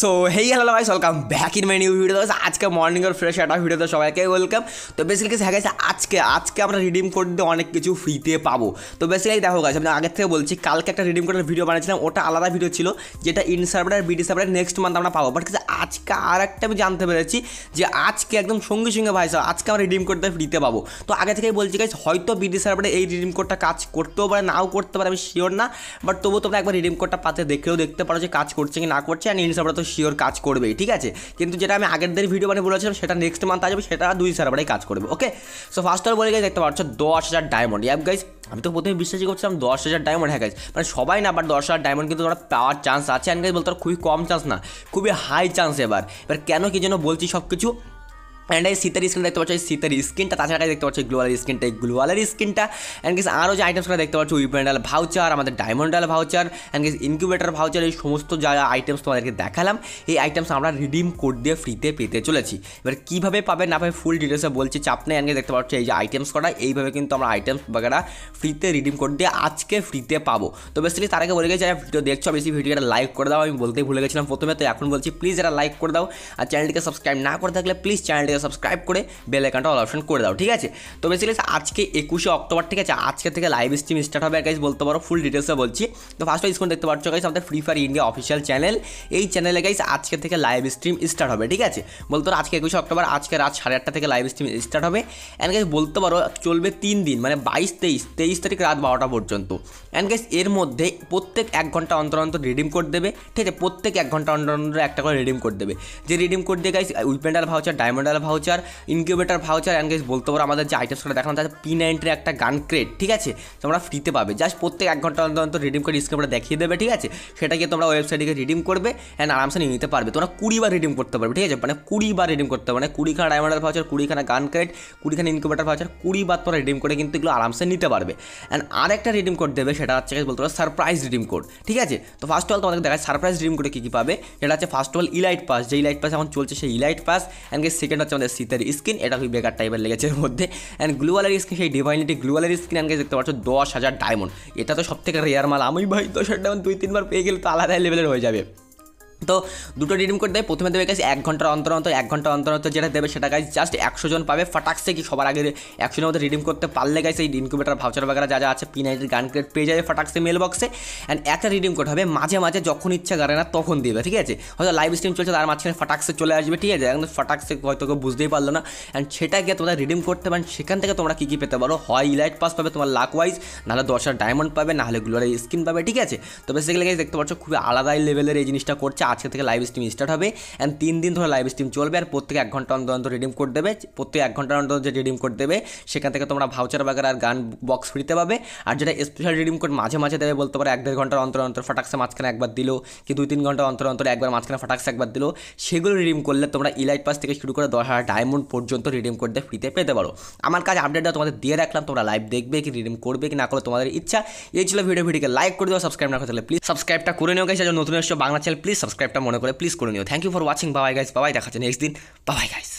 so hey hello ভাই welcome back in my new video guys আজকে morning আর fresh একটা ভিডিওতে সবাইকে ওয়েলকাম তো বেসিক্যালি হ্যাঁ গেছে আজকে আজকে আমরা রিডিম কোড দিয়ে অনেক কিছু ফ্রিতে পাবো তো বেসিক্যালি দেখো গাইস আমি আগের থেকে বলছি কালকে একটা রিডিম কোডের ভিডিও বানিয়েছিলাম ওটা আলাদা ভিডিও ছিল যেটা in BD server next month আমরা পাবো বাট আজকে আর একটা আমি জানতে পেরেছি যে আজকে একদম সঙ্গে সঙ্গে ভাই সাহেব আজকে আমরা রিডিম কোডটা ফ্রিতে পাবো তো আগে থেকেই বলছি গাইজ হয়তো বিডি সার্ভারে মানে এই রিডিম কোডটা কাজ করতেও পারে নাও করতে পারে আমি শিওর না বাট তবুও তোমরা একবার রিডিম কোডটা পাতে দেখেও দেখতে পারো যে কাজ করছে কি না করছে অ্যান্ড ইন সার্ভারে তো শিওর কাজ করবেই ঠিক আছে কিন্তু যেটা আমি আগের দিন ভিডিও মানে বলেছিলাম সেটা নেক্সট মান্থ আসবে সেটা দুই সার্ভারে কাজ করবে ওকে সো ফার্স্ট অফ বলে গেছি দেখতে পাচ্ছ দশ হাজার ডায়মন্ড অ্যাপ গাইজ আমি তো প্রথমে বিশ্বাসই করছিলাম দশ হাজার ডায়মন্ড হ্যাঁ গাইজ মানে সবাই না বাট দশ হাজার ডায়মন্ড কিন্তু তোমরা পাওয়ার চান্স আছে অ্যান্ড গাইজ বলতে খুবই কম চান্স না খুবই হাই চান্স এবার এবার কেন কি যেন বলছি সব কিছু অ্যান্ড এই শীতের স্ক্রিন দেখতে পাচ্ছ সীতার শীতের স্কিনটা তাছাড়া দেখতে পাচ্ছ গ্লোয়ালের স্কিনটা এই গ্লোয়ালের স্কিনটা অ্যান্ড গেস আরও যে আইটেমসগুলো দেখতে পাচ্ছ উইপেন্ডাল ভাউচার আমাদের ডায়মন্ডাল ভাউচার অ্যান্ড কিস ইনকিউবেটার ভাউচার এই সমস্ত যা আইটেমস তোমাদেরকে দেখালাম এই আইটেমস আমরা রিডিম কোড দিয়ে ফ্রিতে পেতে চলেছি এবার কীভাবে পাবে না পাবে ফুল ডিটেলসে বলছি চাপ নেই অ্যান্ড দেখতে পাচ্ছ এই যে আইটেমস করা এইভাবে কিন্তু আমরা আইটেমস বাগেরা ফ্রিতে রিডিম কোড দিয়ে আজকে ফ্রিতে পাবো তো বেসিক্যালি তার আগে বলে গেছি যারা ভিডিও দেখছো বেশি ভিডিওটা লাইক করে দাও আমি বলতেই ভুলে গেছিলাম প্রথমে তো এখন বলছি প্লিজ এটা লাইক করে দাও আর চ্যানেলটিকে সাবস্ক্রাইব না করে থাকলে প্লিজ চ্যানেলটিকে সাবস্ক্রাইব করে বেল আইকনটা অল অপশন করে দাও ঠিক আছে তো বেসিক্যালি আজকে একুশে অক্টোবর ঠিক আছে আজকে থেকে লাইভ স্ট্রিম স্টার্ট হবে গাইজ বলতে পারো ফুল ডিটেলসে বলছি তো ফার্স্ট স্ক্রিন দেখতে পাচ্ছ গাইজ আমাদের Free Fire India official channel এই চ্যানেলে গাইজ আজকে থেকে লাইভ স্ট্রিম স্টার্ট হবে ঠিক আছে বলতে পারো আজকে একুশে অক্টোবর আজকে রাত সাড়ে আটটা থেকে লাইভ স্ট্রিম স্টার্ট হবে অ্যান্ড গাইজ বলতে পারো চলবে তিন দিন মানে বাইশ তেইশ তেইশ তারিখ রাত বারোটা পর্যন্ত অ্যান্ড গাইজ এর মধ্যে প্রত্যেক এক ঘন্টা অন্তর অন্তর রিডিম কোড দেবে ঠিক আছে প্রত্যেক এক ঘন্টা অন্তর অন্তর একটা করে রিডিম কোড দেবে যে রিডিম কোড দিয়ে গাইজ উইপেন্ডাল ভাউচার ডায়মন্ডাল voucher incubator voucher and guys বলতে পারো আমাদের যে আইটেমসটা দেখানো তাতে পি নাইনটির একটা গান ক্রেট ঠিক আছে তোমরা ফ্রিতে পাবে জাস্ট প্রত্যেক এক ঘন্টা অন্তর অন্তর রিডিম করে ডিসক্রিপ্টটা দেখিয়ে দেবে ঠিক আছে সেটাকে তোমরা ওয়েবসাইটে গিয়ে রিডিম করবে অ্যান্ড আরামসে নিয়ে নিতে পারবে তোমরা কুড়িবার রিডিম করতে পারবে ঠিক আছে মানে কুড়িবার রিডিম করতে পারবে মানে কুড়িখানা ডায়মন্ডের ভাউচার কুড়িখানা গান ক্রেট কুড়িখানা ইনকিউবেটার ভাউচার কুড়িবার তোমরা রিডিম করে কিন্তু এগুলো আরামসে নিতে পারবে অ্যান্ড আরেকটা রিডিম কোড দেবে সেটা হচ্ছে বলতে পারো সারপ্রাইজ রিডিম কোড ঠিক আছে তো ফার্স্ট অল তোমাদের দেখায় সারপ্রাইজ রিডিম কোডে কী কী পাবে সেটা হচ্ছে ফার্স্ট অল ইলাইট পাস যে ইলাইট পাস এখন চলছে সেই ইলাইট পাস অ্যান্ড সেকেন্ড হচ্ছে আমাদের শীতের স্কিন এটা খুবই বেকার টাইপের লেগেছে এর মধ্যে অ্যান্ড গ্লুয়ালের স্কিন সেই ডিভাইনিটি গ্লুয়ালের স্কিন আনকে দেখতে পাচ্ছ দশ হাজার ডায়মন্ড এটা তো সব থেকে রেয়ার মাল আমি ভাই দশ হাজার ডায়মন্ড দুই তিনবার পেয়ে গেলে তো আলাদা লেভেলের হয়ে যাবে তো দুটো রিডিম কোড দেয় প্রথমে দেবে গেছে এক ঘন্টার অন্তর অন্তর এক ঘন্টার অন্তর অন্তর যেটা দেবে সেটা গাছ জাস্ট একশো জন পাবে ফাটাকসে কি সবার আগে একশো জনের মধ্যে রিডিম করতে পারলে গাছ এই ইনকিউবেটার ভাউচার বাগেরা যা যা আছে পি নাইটের গান ক্রেড পেয়ে যাবে ফাটাকসে মেল বক্সে অ্যান্ড একটা রিডিম কোড হবে মাঝে মাঝে যখন ইচ্ছা করে না তখন দেবে ঠিক আছে হয়তো লাইভ স্ট্রিম চলছে তার মাঝখানে ফাটাকসে চলে আসবে ঠিক আছে একদম ফাটাকসে হয়তো কেউ বুঝতেই পারলো না অ্যান্ড সেটা গিয়ে তোমরা রিডিম করতে পারেন সেখান থেকে তোমরা কী কী পেতে পারো হয় ইলাইট পাস পাবে তোমার লাক ওয়াইজ নাহলে দশটা ডায়মন্ড পাবে নাহলে গ্লোরাল স্কিন পাবে ঠিক আছে তো বেসিক্যালি গাইস দেখতে পাচ্ছ খুবই আলাদাই লেভেলের এই জিনিসটা করছে আজকে থেকে লাইভ স্ট্রিম স্টার্ট হবে অ্যান্ড তিন দিন ধরে লাইভ স্ট্রিম চলবে আর প্রত্যেকে এক ঘন্টা অন্তর অন্তর রিডিম কোড দেবে প্রত্যেক এক ঘন্টা অন্তর যে রিডিম কোড দেবে সেখান থেকে তোমরা ভাউচার বাগার আর গান বক্স ফ্রিতে পাবে আর যেটা স্পেশাল রিডিম কোড মাঝে মাঝে দেবে বলতে পারো এক দেড় ঘন্টার অন্তর অন্তর ফাটাক্সে মাঝখানে একবার দিল কি দুই তিন ঘন্টা অন্তর অন্তর একবার মাঝখানে ফাটাক্সে একবার দিল সেগুলো রিডিম করলে তোমরা ইলাইট পাস থেকে শুরু করে দশ হাজার ডায়মন্ড পর্যন্ত রিডিম কোড দিয়ে ফ্রিতে পেতে পারো আমার কাজ আপডেটটা তোমাদের দিয়ে রাখলাম তোমরা লাইভ দেখবে কি রিডিম করবে কি না করলে তোমাদের ইচ্ছা এই ছিল ভিডিও ভিডিওকে লাইক করে দেওয়া সাবস্ক্রাইব না তাহলে প্লিজ সাবস্ক্রাইবটা করে নিও গেছে নতুন এসে বাংলা চ্যানেল প্লিজ সাবস্ক্রাইব সাবস্ক্রাইবটা মনে করে প্লিজ করে নিও thank you for watching Babai guys Babai দেখাচ্ছে নেক্সট দিন বাবাই গাইস